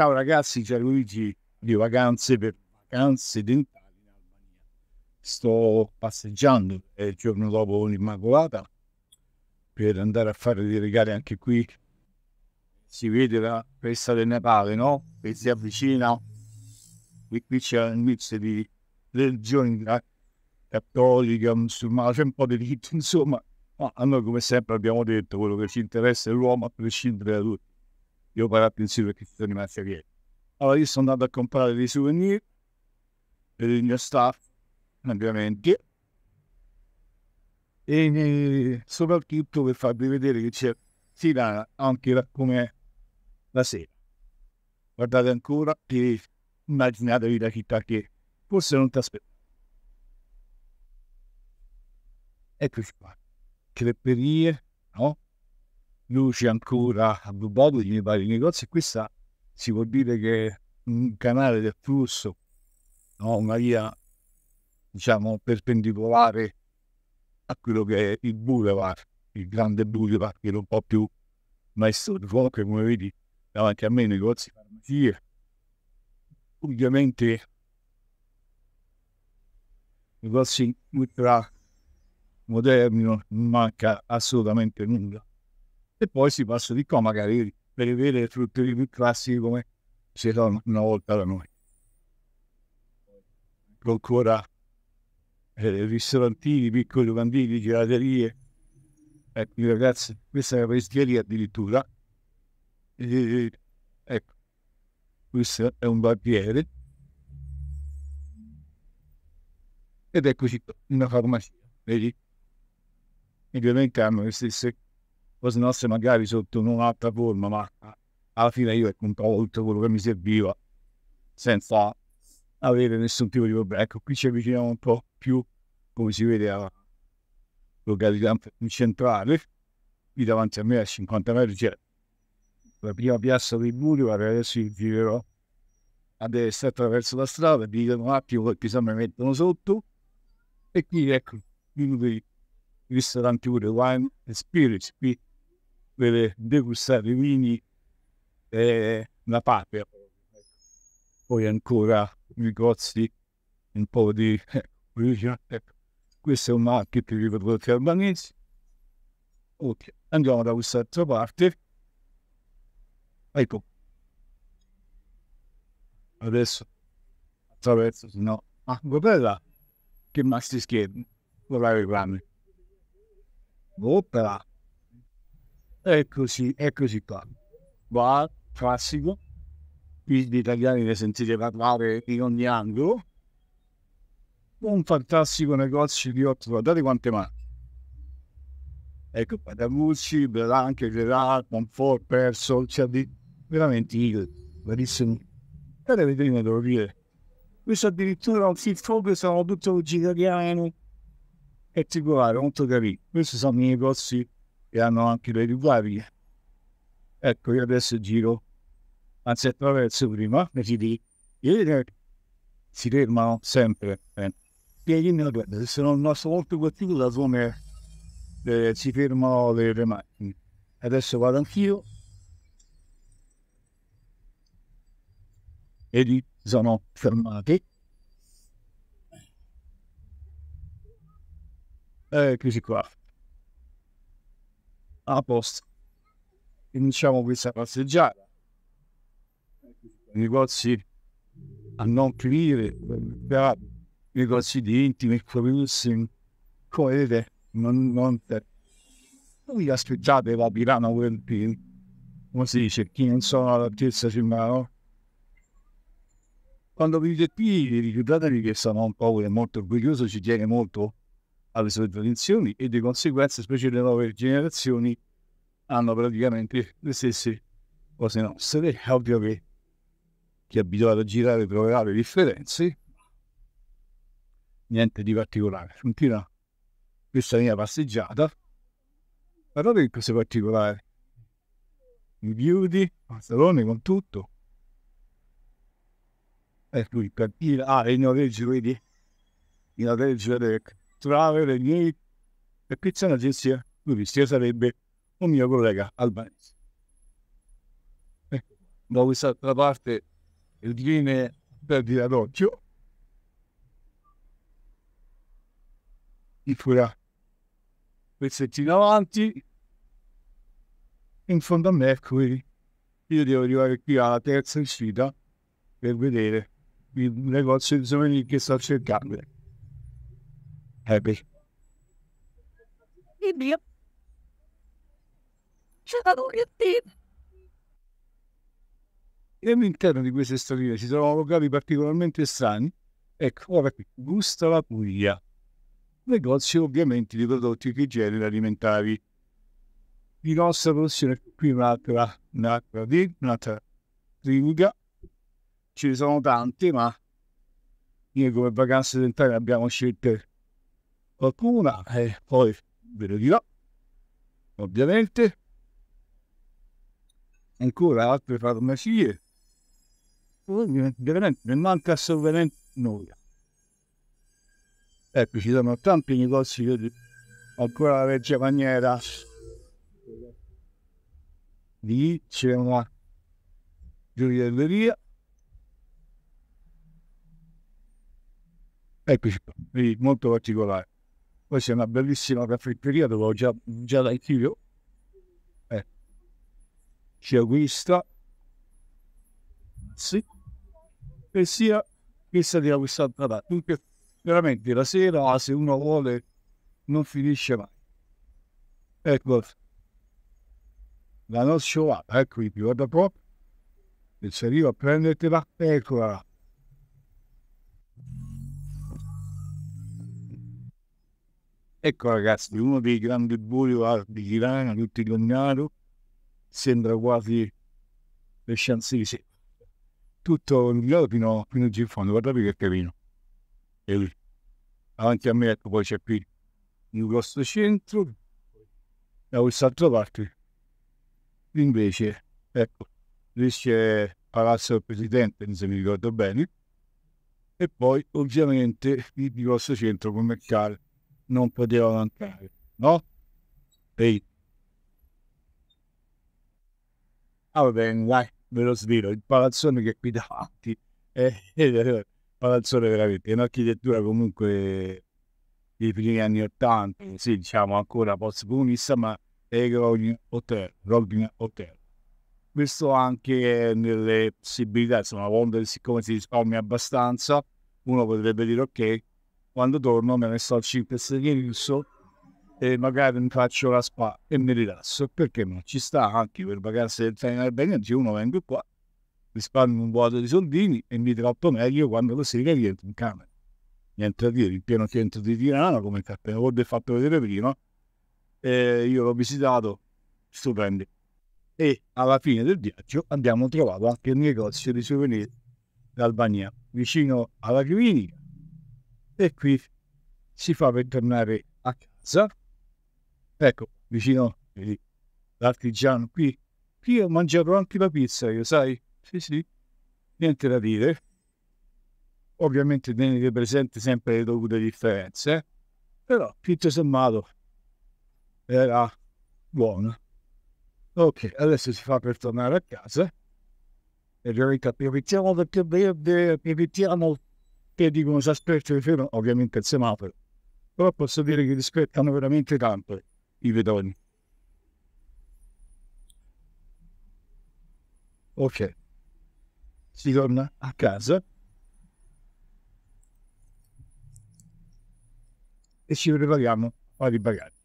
Ciao ragazzi, ciao Luigi di Vacanze per Vacanze Dentali in Albania. Sto passeggiando eh, il giorno dopo l'Immacolata per andare a fare dei regali anche qui. Si vede la festa del Natale, no? Che si avvicina. Qui, qui c'è un mix di religioni cattoliche, musulmana, c'è un po' di diritto, insomma. Ma a noi, come sempre, abbiamo detto quello che ci interessa è l'uomo a prescindere da tutto io pagare più in sì perché ci sono rimasti a Allora io sono andato a comprare dei souvenir per il mio staff, ovviamente, e soprattutto per farvi vedere che c'è Tirana anche la, come la sera. Guardate ancora e immaginatevi la città che forse non ti aspetta. Eccoci qua. Creperie, no? luci ancora a Blue Bottle, nei vari negozi, e questa si può dire che è un canale del flusso, no? una via diciamo perpendicolare a quello che è il boulevard, il grande boulevard che è un po' più maestoso, fuoco come vedi davanti a me i negozi, farmacie, ovviamente negozi ultra moderni non manca assolutamente nulla e poi si passa di qua magari per rivedere le strutture più classiche come si erano una volta da noi. Ancora eh, ristorantini, piccoli locandini, gelaterie. Ecco, ragazzi, questa è la pestiglieria addirittura. E, ecco, questo è un barbiere. Ed eccoci una farmacia, vedi? Ovviamente hanno le stesse cose nostre magari sotto un'altra forma, ma alla fine io compravo tutto quello che mi serviva senza avere nessun tipo di problema. Ecco, qui ci avviciniamo un po' più, come si vede, alla località centrale. Qui davanti a me a 50 metri c'è la prima piazza dei Boulevard, adesso girerò a destra attraverso la strada, vi vedono un attimo che pisa mi mettono sotto e qui ecco, uno dei ristoranti pure Wine and Spirits, qui deve degustare i vini è una patria. Poi ancora negozi un po' di origine. Eh, Questo è un marchio per i prodotti albanesi. Ok, andiamo da quest'altra parte. Ecco. Adesso attraverso, no. Ah, guarda là. Che maschi schermo. Guarda i rami. Opera. E così, e qua. Va, classico. Gli italiani ne sentite parlare in ogni angolo. Un fantastico negozio di otto, guardate quante marche. Ecco, Padamucci, Belanche, Gerard, Manfort, Persol, c'è di veramente il verissimo. Guardate le vetrine, devo dire. Questo addirittura un film proprio, sono tutto italiano. E ti guarda, molto carino. Questi sono i miei negozi e hanno anche le riguardie. Ecco, io adesso giro, anzi attraverso prima, e si dice, si fermano sempre. Eh. Se non una volta qualcuno come eh, si fermano le, le macchine. Adesso vado anch'io. E lì sono fermati. Eh, così qua a posto. iniziamo questa passeggiata. i Negozi a non finire, negozi di intimi, curiosissimi. Come vedete, non, non per... Voi aspettate la pirana come si dice, chi non sono all'altezza sembra, mano Quando vi dite qui, ricordatevi che sono un popolo molto orgoglioso, ci tiene molto alle sue tradizioni e di conseguenza, specie le nuove generazioni, hanno praticamente le stesse cose nostre. È ovvio che chi è abituato a girare troverà le differenze, niente di particolare. Continua questa mia passeggiata, però che cose particolari. I beauty, pantalone con tutto. E lui per dire, ah, il noleggio, vedi? Il noleggio del Travel Gate e Pizza è un'agenzia turistica, sarebbe un mio collega albanese. Ecco, eh, da quest'altra parte il viene perdita d'occhio. Mi fura pezzettino avanti. In fondo a Mercury ecco, io devo arrivare qui alla terza uscita per vedere il negozio di souvenir che sto cercando happy. Idiot. C'era l'orientino. E all'interno di queste storie ci trovano locali particolarmente strani. Ecco, ora qui, Gusta la Puglia. Negozio ovviamente di prodotti di genere alimentari. Di nostra produzione, qui un'altra, un'altra, un'altra riga. Ce ne sono tante, ma io come vacanze dentali abbiamo scelto qualcuna e eh. poi ve lo dirò ovviamente ancora altre farmacie veramente non manca assolutamente nulla ecco ci sono tanti negozi che ancora la vecchia maniera lì c'è una gioielleria eccoci qua, molto particolare questa è una bellissima caffetteria dove ho già mangiato anch'io. Eh. C'è questa. Sì. E sia questa di quest'altra da Dunque, veramente la sera, ah, se uno vuole, non finisce mai. Ecco. La nostra sciolata, ecco qui, guarda proprio. E se arriva a prendertela, eccola là. Ecco ragazzi, uno dei grandi boulevard di Tirana, tutti cognato, sembra quasi le Champs-Élysées. Tutto lungato fino, fino in fondo, guardate che carino. E lì, davanti a me, ecco, poi c'è qui il grosso centro, da quest'altra parte. Invece, ecco, lì c'è Palazzo del Presidente, se mi ricordo bene, e poi ovviamente il grosso centro commerciale non poteva mancare, no? Ehi. Ah, va bene, dai, ve lo svelo, il palazzone che è qui davanti è, eh, è eh, eh, palazzone veramente, è un'architettura comunque dei primi anni Ottanta, sì, diciamo ancora post-comunista, ma è Robin Hotel, Robin Hotel. Questo anche nelle possibilità, insomma, una volta siccome si risparmia abbastanza, uno potrebbe dire ok, quando torno mi ne al a 5 stelle rilusso e magari mi faccio la spa e mi rilasso perché non ci sta anche per pagarsi il final benefit uno vengo qua risparmio un vuoto di soldini e mi tratto meglio quando la sera rientro in camera niente a dire il pieno centro di Tirana come il appena ho fatto vedere prima eh, io l'ho visitato stupendi e alla fine del viaggio abbiamo trovato anche il negozio di souvenir d'Albania vicino alla clinica e qui si fa per tornare a casa. Ecco, vicino vedi, l'artigiano qui. Qui ho mangiato anche la pizza, io sai? Sì, sì, niente da dire. Ovviamente tenete presente sempre le dovute differenze, eh? però tutto sommato era buono. Ok, adesso si fa per tornare a casa. E ricapitiamo perché verde, ripetiamo che dicono si aspetta di fermo, ovviamente il semaforo, però posso dire che rispettano veramente tanto i pedoni. Ok, si torna a casa e ci prepariamo a ribagare.